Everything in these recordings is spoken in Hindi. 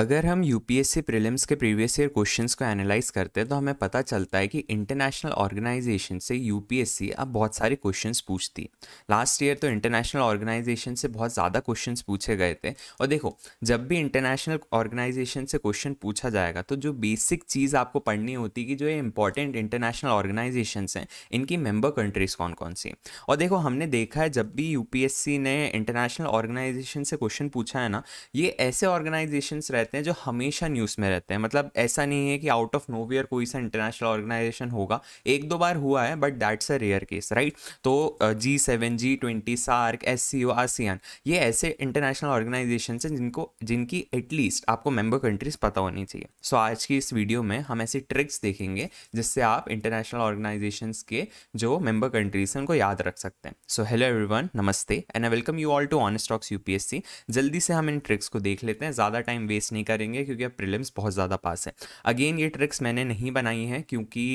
अगर हम U P S C prelims के प्रीवियस ईयर क्वेश्चन को एनालाइज करते हैं तो हमें पता चलता है कि इंटरनेशनल ऑर्गेनाइजेशन से यू पी एस सी अब बहुत सारे क्वेश्चन पूछती है लास्ट ईयर तो इंटरनेशनल ऑर्गेनाइजेशन से बहुत ज़्यादा क्वेश्चन पूछे गए थे और देखो जब भी इंटरनेशनल ऑर्गेनाइजेशन से क्वेश्चन पूछा जाएगा तो जो बेसिक चीज़ आपको पढ़नी होती है कि जो ये इंपॉर्टेंट इंटरनेशनल ऑर्गेनाइजेशन हैं इनकी मेम्बर कंट्रीज़ कौन कौन सी और देखो हमने देखा है जब भी यू पी एस सी ने इंटरनेशनल ऑर्गेनाइजेशन से क्वेश्चन पूछा है ना ये ऐसे ऑर्गेनाइजेशन रहते रहते हैं जो हमेशा न्यूज़ में रहते हैं मतलब ऐसा नहीं है कि आउट ऑफ नोवियर कोई सा इंटरनेशनल ऑर्गेनाइजेशन होगा एक दो बार हुआ है बट दैट्स तो, अ रेयर केस राइट तो G seven G twenty SAARC S C O ASEAN ये ऐसे इंटरनेशनल ऑर्गेनाइजेशन हैं जिनको जिनकी एटलीस्ट आपको मेम्बर कंट्रीज पता होनी चाहिए सो so, आज की इस वीडियो में हम ऐसी ट्रिक्स देखेंगे जिससे आप इंटरनेशनल ऑर्गेनाइजेशन के जो मेम्बर कंट्रीज हैं उनको याद रख सकते हैं सो हेलो एवरीवन नमस्ते and I welcome you all to on stocks UPSC जल्दी से हम इन ट्रिक्स को देख लेते हैं ज़्यादा टाइम वेस्ट नहीं करेंगे क्योंकि अब प्रिलिम्स बहुत ज़्यादा पास है अगेन ये ट्रिक्स मैंने नहीं बनाई हैं क्योंकि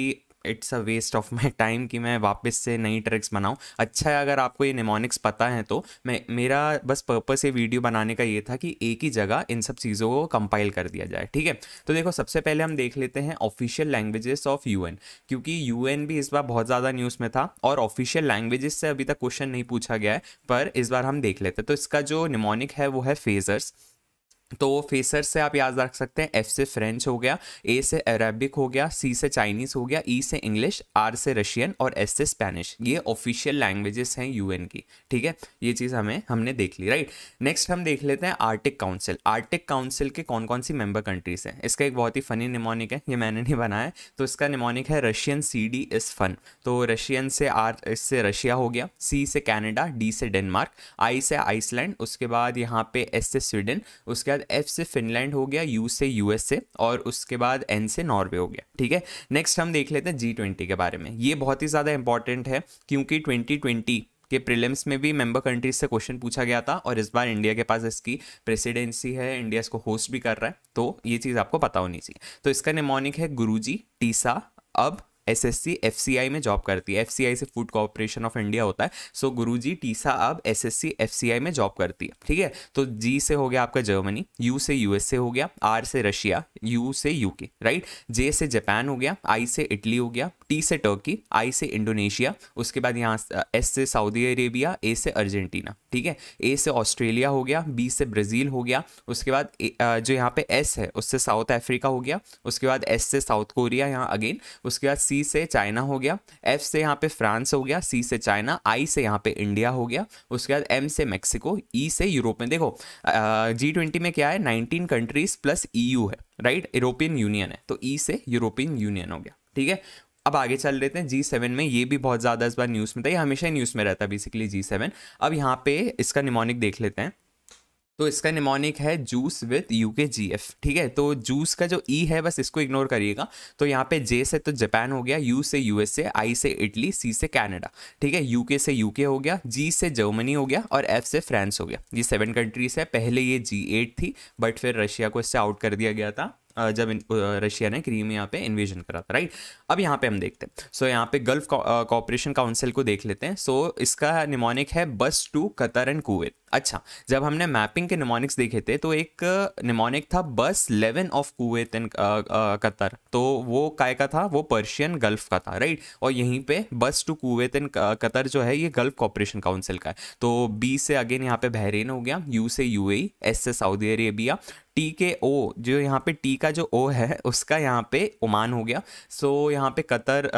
it's a waste of my time कि मैं वापस से नई ट्रिक्स बनाऊँ अच्छा है अगर आपको ये निमोनिक्स पता है तो मैं मेरा बस पर्पस ये वीडियो बनाने का ये था कि एक ही जगह इन सब चीज़ों को कंपाइल कर दिया जाए ठीक है तो देखो सबसे पहले हम देख लेते हैं ऑफिशियल लैंग्वेजेस ऑफ यू क्योंकि यू भी इस बार बहुत ज़्यादा न्यूज़ में था और ऑफिशियल लैंग्वेजेस से अभी तक क्वेश्चन नहीं पूछा गया है पर इस बार हम देख लेते हैं तो इसका जो निमोनिक है वो है फेजर्स तो फेसर से आप याद रख सकते हैं एफ से फ्रेंच हो गया ए से अरेबिक हो गया सी से चाइनीज़ हो गया ई e से इंग्लिश आर से रशियन और एस से स्पेनिश ये ऑफिशियल लैंग्वेजेस हैं यूएन की ठीक है ये चीज़ हमें हमने देख ली राइट नेक्स्ट हम देख लेते हैं आर्टिक काउंसिल आर्टिक काउंसिल के कौन कौन सी मेंबर कंट्रीज हैं इसका एक बहुत ही फनी निमोनिक है ये मैंने नहीं बनाया तो इसका निमोनिक है Russian C D is fun तो रशियन से आर इससे रशिया हो गया सी से कैनेडा डी से डेनमार्क आई से आइसलैंड उसके बाद यहाँ पे एस से स्वीडन उसके बाद एफ से फिनलैंड हो गया यू से यूएसए और उसके बाद एन से नॉर्वे हो गया ठीक है नेक्स्ट हम देख लेते हैं जी ट्वेंटी के बारे में ये बहुत ही ज़्यादा इंपॉर्टेंट है क्योंकि ट्वेंटी ट्वेंटी के प्रीलिम्स में भी मेंबर कंट्रीज से क्वेश्चन पूछा गया था और इस बार इंडिया के पास इसकी प्रेसिडेंसी है इंडिया इसको होस्ट भी कर रहा है तो ये चीज़ आपको पता होनी चाहिए तो इसका निमोनिक है गुरुजी टीसा अब S S C F C I में जॉब करती है एफ सी आई से फूड कॉरपोरेशन ऑफ इंडिया होता है सो गुरु जी टीसा अब S S C F C I में जॉब करती है ठीक है तो जी से हो गया आपका जर्मनी यू से यू एस ए हो गया आर से रशिया यू से यू के राइट जे से जापान हो गया आई से इटली हो गया टी से टर्की आई से इंडोनेशिया उसके बाद यहाँ एस से सऊदी अरेबिया ए से अर्जेंटीना ठीक है ए से ऑस्ट्रेलिया हो गया बी से ब्राज़ील हो गया उसके बाद जो यहाँ पे एस है उससे साउथ अफ्रीका हो गया उसके बाद एस से साउथ कोरिया यहाँ अगेन उसके बाद सी से चाइना हो गया एफ से यहाँ पे फ्रांस हो गया सी से चाइना आई से यहाँ पे इंडिया हो गया उसके बाद एम से मैक्सिको ई से यूरोप में देखो जी ट्वेंटी में क्या है नाइनटीन कंट्रीज प्लस ई है राइट यूरोपियन यूनियन है तो ई e से यूरोपियन यूनियन हो गया ठीक है अब आगे चल लेते हैं जी सेवन में ये भी बहुत ज़्यादा इस बार न्यूज़ में था ये हमेशा ही न्यूज़ में रहता है बेसिकली जी सेवन अब यहाँ पे इसका निमोनिक देख लेते हैं तो इसका निमोनिक है जूस विथ यू के जी एफ ठीक है तो जूस का जो ई e है बस इसको इग्नोर करिएगा तो यहाँ पे जे से तो जापान हो गया यू से यू एस ए आई से इटली सी से कैनेडा ठीक है यू के से यू के हो गया जी से जर्मनी हो गया और एफ से फ्रांस हो गया ये सेवन कंट्रीज है पहले ये जी एट थी बट फिर रशिया को इससे आउट कर दिया गया था जब रशिया ने क्रीमिया पे इन्वेजन करा था राइट अब यहाँ पे हम देखते हैं सो so, यहाँ पे गल्फ कॉपरेशन काउंसिल को देख लेते हैं सो so, इसका निमोनिक है बस टू कतर एंड कुवैत अच्छा जब हमने मैपिंग के निमोनिक्स देखे थे तो एक निमोनिक था बस लेवन ऑफ कुवैत कतर तो वो काय का था वो पर्शियन गल्फ का था राइट और यहीं पे बस टू कुवैत कतर जो है ये गल्फ कॉपरेशन काउंसिल का है तो बी से अगेन यहाँ पे बहरीन हो गया यू से यू एस से Saudi Arabia T K O जो यहाँ पे टी का जो ओ है उसका यहाँ पे ओमान हो गया सो so, यहाँ पे कतर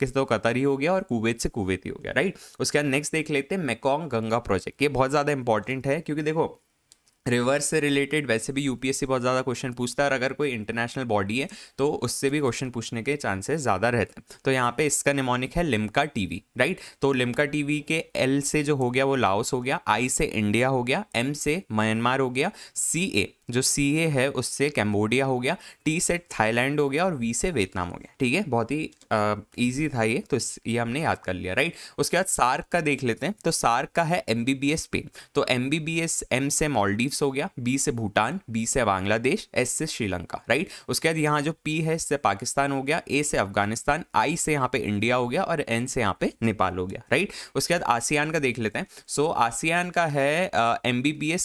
किस तो कतर ही हो गया और कुवैत से कुवैत ही हो गया राइट उसके बाद नेक्स्ट देख लेते हैं मेकोंग गंगा प्रोजेक्ट ये बहुत ज़्यादा इंपॉर्टेंट इंपॉर्टेंट है क्योंकि देखो रिवर्स से रिलेटेड वैसे भी यूपीएससी बहुत ज़्यादा क्वेश्चन पूछता है और अगर कोई इंटरनेशनल बॉडी है तो उससे भी क्वेश्चन पूछने के चांसेस ज़्यादा रहते हैं तो यहाँ पे इसका निमोनिक है लिम्का टीवी राइट तो लिम्का टीवी के एल से जो हो गया वो लाओस हो गया आई से इंडिया हो गया एम से म्यांमार हो गया सी ए जो सी ए है उससे कैम्बोडिया हो गया टी से थाईलैंड हो गया और वी से वियतनाम हो गया ठीक है बहुत ही ईजी था ये तो ये हमने याद कर लिया राइट उसके बाद सार्क का देख लेते हैं तो सार्क का है एम बी बी एस पे तो M B B S M से मॉलडीव मालदीव्स हो गया बी से भूटान बी से बांग्लादेश एस से श्रीलंका राइट उसके बाद यहाँ जो पी है इससे पाकिस्तान हो गया ए से अफगानिस्तान आई से यहाँ पे इंडिया हो गया और एन से यहाँ पे नेपाल हो गया राइट उसके बाद आसियान का देख लेते हैं सो so, आसियान का है M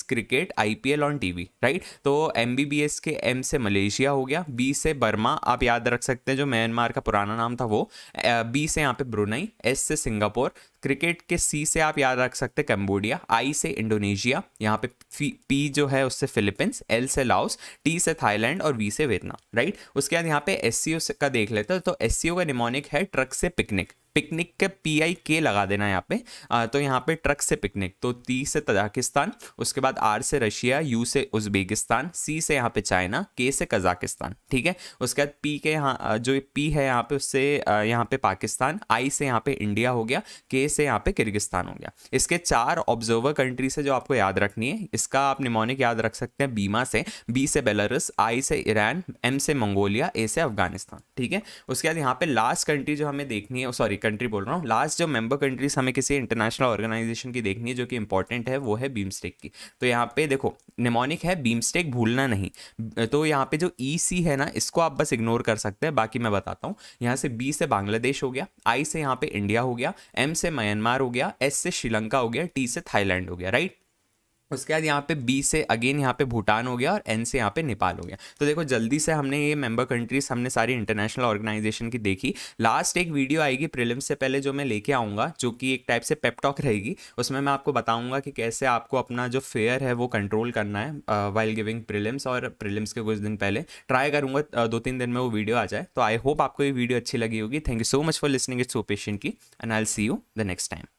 cricket I on TV right तो एम के एम से मलेशिया हो गया बी से बर्मा आप याद रख सकते हैं जो म्यांमार का पुराना नाम था वो बी से यहाँ पे ब्रुनई एस से सिंगापुर क्रिकेट के सी से आप याद रख सकते हैं कम्बोडिया आई से इंडोनेशिया यहाँ पे पी जो है उससे फिलीपींस एल से लाओस टी से थाईलैंड और वी से वियतनाम राइट उसके बाद यहाँ पे एस का देख लेते हो तो एस का निमोनिक है ट्रक से पिकनिक पिकनिक के पी आई के लगा देना यहाँ पे आ, तो यहाँ पे ट्रक से पिकनिक तो टी से तजाकिस्तान उसके बाद आर से रशिया यू से उज्बेकिस्तान सी से यहाँ पे चाइना के से कजाकिस्तान ठीक है उसके बाद पी के यहाँ जो पी है यहाँ पे उससे यहाँ पे पाकिस्तान आई से यहाँ पे इंडिया हो गया के से यहाँ पे किर्गिस्तान हो गया इसके चार ऑब्जर्वर कंट्री से जो आपको याद रखनी है इसका आप निमोनिक याद रख सकते हैं बीमा से बी से बेलारूस आई से ईरान एम से मंगोलिया ए से अफगानिस्तान ठीक है उसके बाद यहाँ पे लास्ट कंट्री जो हमें देखनी है सॉरी कंट्री बोल रहा हूँ लास्ट जो मेंबर कंट्रीज हमें किसी इंटरनेशनल ऑर्गेनाइजेशन की देखनी है जो कि इंपॉर्टेंट है वो है बीमस्टेक की तो यहाँ पे देखो निमोनिक है बीमस्टेक भूलना नहीं तो यहाँ पे जो ई e सी है ना इसको आप बस इग्नोर कर सकते हैं बाकी मैं बताता हूँ यहाँ से बी से बांग्लादेश हो गया आई से यहाँ पे इंडिया हो गया एम से म्यांमार हो गया एस से श्रीलंका हो गया टी से थाईलैंड हो गया राइट उसके बाद यहाँ पे बी से अगेन यहाँ पे भूटान हो गया और एन से यहाँ पे नेपाल हो गया तो देखो जल्दी से हमने ये मेंबर कंट्रीज हमने सारी इंटरनेशनल ऑर्गेनाइजेशन की देखी लास्ट एक वीडियो आएगी प्रिलिम से पहले जो मैं लेके आऊँगा जो कि एक टाइप से पेपटॉक रहेगी उसमें मैं आपको बताऊँगा कि कैसे आपको अपना जो फेयर है वो कंट्रोल करना है वाइल गिविंग प्रिलिम्स और प्रिलिम्स के कुछ दिन पहले ट्राई करूँगा uh, दो तीन दिन में वो वीडियो आ जाए तो आई होप आपको ये वीडियो अच्छी लगी होगी thank you so much for listening it's ओपेशन की and I see you the next time